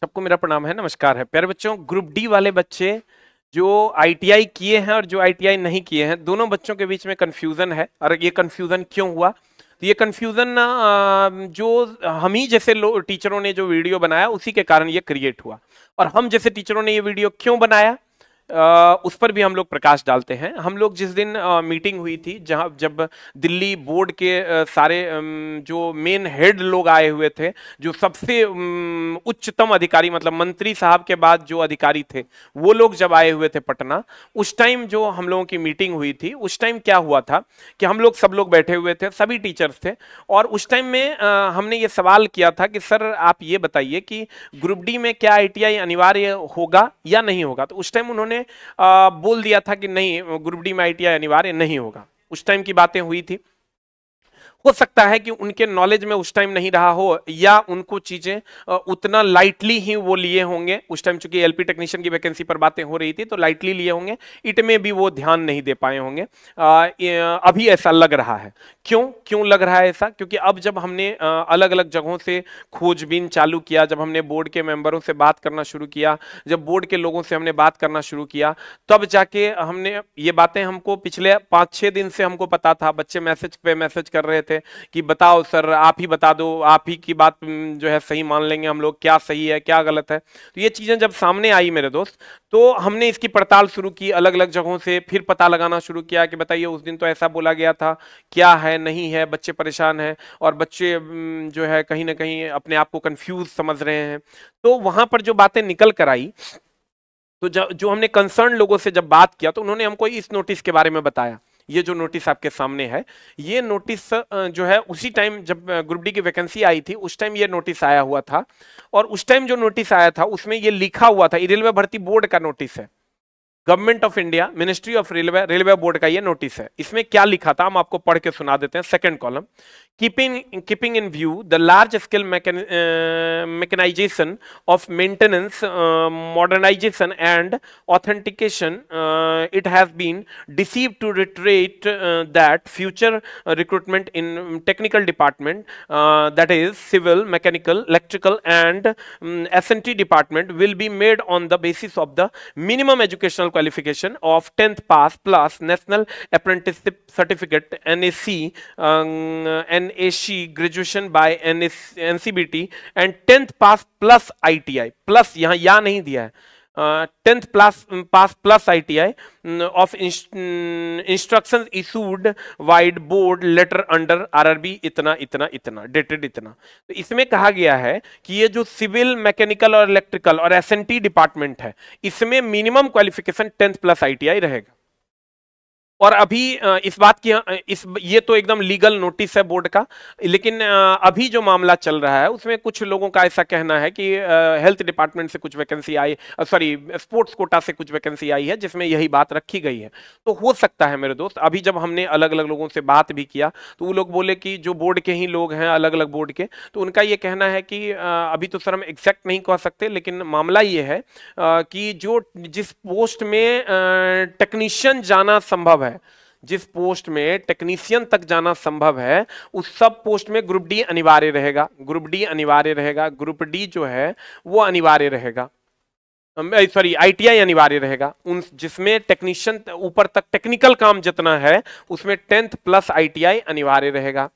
सबको मेरा प्रणाम है नमस्कार है प्यारे बच्चों ग्रुप डी वाले बच्चे जो आईटीआई किए हैं और जो आईटीआई नहीं किए हैं दोनों बच्चों के बीच में कन्फ्यूज़न है और ये कन्फ्यूज़न क्यों हुआ तो ये कन्फ्यूज़न जो हम ही जैसे टीचरों ने जो वीडियो बनाया उसी के कारण ये क्रिएट हुआ और हम जैसे टीचरों ने ये वीडियो क्यों बनाया उस पर भी हम लोग प्रकाश डालते हैं हम लोग जिस दिन मीटिंग हुई थी जहां जब दिल्ली बोर्ड के सारे जो मेन हेड लोग आए हुए थे जो सबसे उच्चतम अधिकारी मतलब मंत्री साहब के बाद जो अधिकारी थे वो लोग जब आए हुए थे पटना उस टाइम जो हम लोगों की मीटिंग हुई थी उस टाइम क्या हुआ था कि हम लोग सब लोग बैठे हुए थे सभी टीचर्स थे और उस टाइम में हमने ये सवाल किया था कि सर आप ये बताइए कि ग्रुप डी में क्या आई अनिवार्य होगा या नहीं होगा तो उस टाइम उन्होंने उन्होंने बोल दिया था कि नहीं ग्रुप डी में आई अनिवार्य नहीं होगा उस टाइम की बातें हुई थी हो सकता है कि उनके नॉलेज में उस टाइम नहीं रहा हो या उनको चीजें उतना लाइटली ही वो लिए होंगे उस टाइम चूंकि एलपी टेक्नीशियन की वैकेंसी पर बातें हो रही थी तो लाइटली लिए होंगे इट में भी वो ध्यान नहीं दे पाए होंगे अभी ऐसा लग रहा है क्यों क्यों लग रहा है ऐसा क्योंकि अब जब हमने अलग अलग जगहों से खोजबीन चालू किया जब हमने बोर्ड के मेंबरों से बात करना शुरू किया जब बोर्ड के लोगों से हमने बात करना शुरू किया तब जाके हमने ये बातें हमको पिछले पांच छह दिन से हमको पता था बच्चे मैसेज पे मैसेज कर रहे थे से कि बताओ सर आप ही बता दो आप ही की बात जो है सही मान लेंगे हम लोग क्या सही है क्या गलत है तो ये चीज़ें जब सामने आई मेरे दोस्त तो हमने इसकी पड़ताल शुरू की अलग अलग जगहों से फिर पता लगाना शुरू किया कि बताइए उस दिन तो ऐसा बोला गया था क्या है नहीं है बच्चे परेशान हैं और बच्चे जो है कहीं ना कहीं अपने आप को कंफ्यूज समझ रहे हैं तो वहां पर जो बातें निकल कर आई तो जो हमने कंसर्न लोगों से जब बात किया तो उन्होंने हमको इस नोटिस के बारे में बताया ये जो नोटिस आपके सामने है ये नोटिस जो है उसी टाइम जब ग्रुप डी की वैकेंसी आई थी उस टाइम ये नोटिस आया हुआ था और उस टाइम जो नोटिस आया था उसमें ये लिखा हुआ था रेलवे भर्ती बोर्ड का नोटिस है government of India ministry of railway railway board का ये नोटिस है इसमें क्या लिखा था हम आपको पढ़ के सुना देते हैं second column keeping keeping in view the large scale mechanisation of maintenance modernisation and authentication it has been decided to reiterate that future recruitment in technical department that is civil mechanical electrical and S department will be made on the basis of the minimum educational qualification of tenth pass plus national apprenticeship certificate N A C N A C graduation by N N C B T and tenth pass plus I T I plus यहाँ या नहीं दिया है tenth plus pass plus ITI of instruction issued vide board letter under RRB इतना इतना इतना dated इतना तो इसमें कहा गया है कि ये जो सिविल मैकेनिकल और इलेक्ट्रिकल और एसएनटी डिपार्टमेंट है इसमें minimum qualification tenth plus ITI रहेगा और अभी इस बात की इस ये तो एकदम लीगल नोटिस है बोर्ड का लेकिन अभी जो मामला चल रहा है उसमें कुछ लोगों का ऐसा कहना है कि हेल्थ डिपार्टमेंट से कुछ वैकेंसी आई सॉरी स्पोर्ट्स कोटा से कुछ वैकेंसी आई है जिसमें यही बात रखी गई है तो हो सकता है मेरे दोस्त अभी जब हमने अलग अलग लोगों से बात भी किया तो वो लोग बोले कि जो बोर्ड के ही लोग हैं अलग अलग बोर्ड के तो उनका ये कहना है कि अभी तो सर हम एग्जैक्ट नहीं कह सकते लेकिन मामला ये है कि जो जिस पोस्ट में टेक्नीशियन जाना संभव है है जिस पोस्ट में टेक्नीशियन तक जाना संभव है उस सब पोस्ट में ग्रुप डी अनिवार्य रहेगा ग्रुप डी अनिवार्य रहेगा ग्रुप डी जो है वो अनिवार्य रहेगा सॉरी आईटीआई अनिवार्य रहेगा उन जिसमें टेक्नीशियन ऊपर तक टेक्निकल काम जितना है उसमें टेंथ प्लस आईटीआई अनिवार्य रहेगा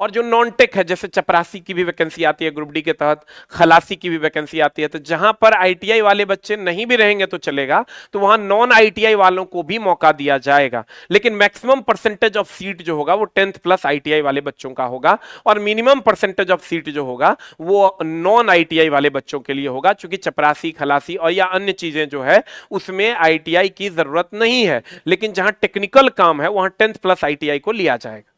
और जो नॉन टेक है जैसे चपरासी की भी वैकेंसी आती है ग्रुप डी के तहत खलासी की भी वैकेंसी आती है तो जहां पर आईटीआई वाले बच्चे नहीं भी रहेंगे तो चलेगा तो वहां नॉन आईटीआई वालों को भी मौका दिया जाएगा लेकिन मैक्सिमम परसेंटेज ऑफ सीट जो होगा वो टेंथ प्लस आईटीआई वाले बच्चों का होगा और मिनिमम परसेंटेज ऑफ सीट जो होगा वो नॉन आईटीआई वाले बच्चों के लिए होगा चूंकि चपरासी खलासी और या अन्य चीजें जो है उसमें आईटीआई की जरूरत नहीं है लेकिन जहां टेक्निकल काम है वहां टेंथ प्लस आईटीआई को लिया जाएगा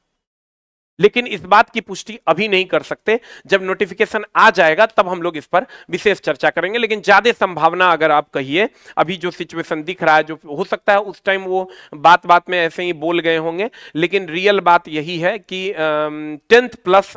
लेकिन इस बात की पुष्टि अभी नहीं कर सकते जब नोटिफिकेशन आ जाएगा तब हम लोग इस पर विशेष चर्चा करेंगे लेकिन ज्यादा संभावना अगर आप कहिए अभी जो सिचुएशन दिख रहा है जो हो सकता है उस टाइम वो बात बात में ऐसे ही बोल गए होंगे लेकिन रियल बात यही है कि tenth plus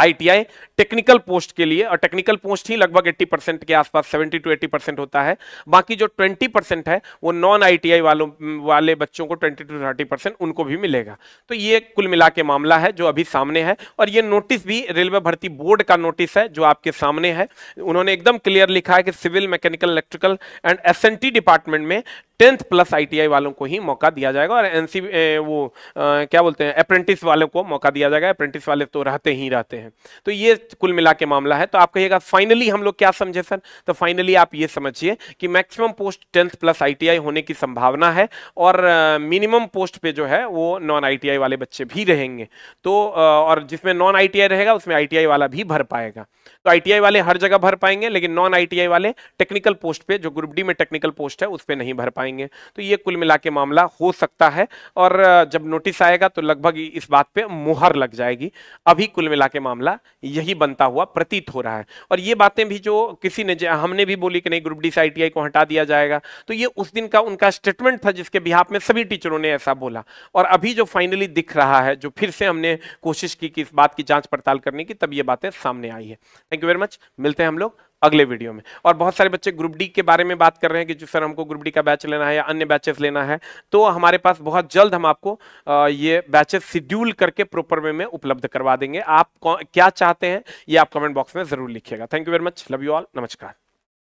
ITI technical post के लिए और टेक्निकल पोस्ट ही लगभग 80 परसेंट के आसपास 70 टू 80 परसेंट होता है बाकी जो 20 परसेंट है वो नॉन आईटीआई वालों वाले बच्चों को 20 टू 30 परसेंट उनको भी मिलेगा तो ये कुल मिला के मामला है जो अभी सामने है और ये नोटिस भी रेलवे भर्ती बोर्ड का नोटिस है जो आपके सामने है उन्होंने एकदम क्लियर लिखा है कि civil mechanical electrical and S department में टेंथ प्लस आईटीआई वालों को ही मौका दिया जाएगा और एनसी वो आ, क्या बोलते हैं अप्रेंटिस वालों को मौका दिया जाएगा अप्रेंटिस वाले तो रहते ही रहते हैं तो ये कुल मिला के मामला है तो आप कहिएगा फाइनली हम लोग क्या समझे सर तो फाइनली आप ये समझिए कि maximum post tenth plus ITI होने की संभावना है और मिनिमम uh, पोस्ट पे जो है वो नॉन आईटीआई वाले बच्चे भी रहेंगे तो uh, और जिसमें नॉन आईटीआई रहेगा उसमें आईटीआई वाला भी भर पाएगा तो आईटीआई वाले हर जगह भर पाएंगे लेकिन नॉन आईटीआई वाले टेक्निकल पोस्ट पे जो ग्रुप डी में टेक्निकल पोस्ट है उस पर नहीं भर पाएंगे तो ये कुल मिला के मामला हो सकता है और जब नोटिस आएगा तो लगभग इस बात पर मुहर लग जाएगी अभी कुल मिला के मामला यही बनता हुआ प्रतीत हो रहा है और ये बातें भी जो किसी ने हमने भी बोली कि नहीं ग्रुप डी से को हटा दिया जाएगा तो ये उस दिन का उनका स्टेटमेंट था जिसके बिहार में सभी टीचरों ने ऐसा बोला और अभी जो फाइनली दिख रहा है जो फिर से हमने कोशिश की कि इस बात की जांच पड़ताल करने की तब ये बातें सामने आई है थैंक यू वेरी मच मिलते हैं हम लोग अगले वीडियो में और बहुत सारे बच्चे ग्रुप डी के बारे में बात कर रहे हैं कि जो सर हमको ग्रुप डी का बैच लेना है या अन्य बैचेस लेना है तो हमारे पास बहुत जल्द हम आपको ये बैचेस शेड्यूल करके प्रॉपर वे में उपलब्ध करवा देंगे आप क्या चाहते हैं ये आप कमेंट बॉक्स में जरूर लिखिएगा thank you very much love you all नमस्कार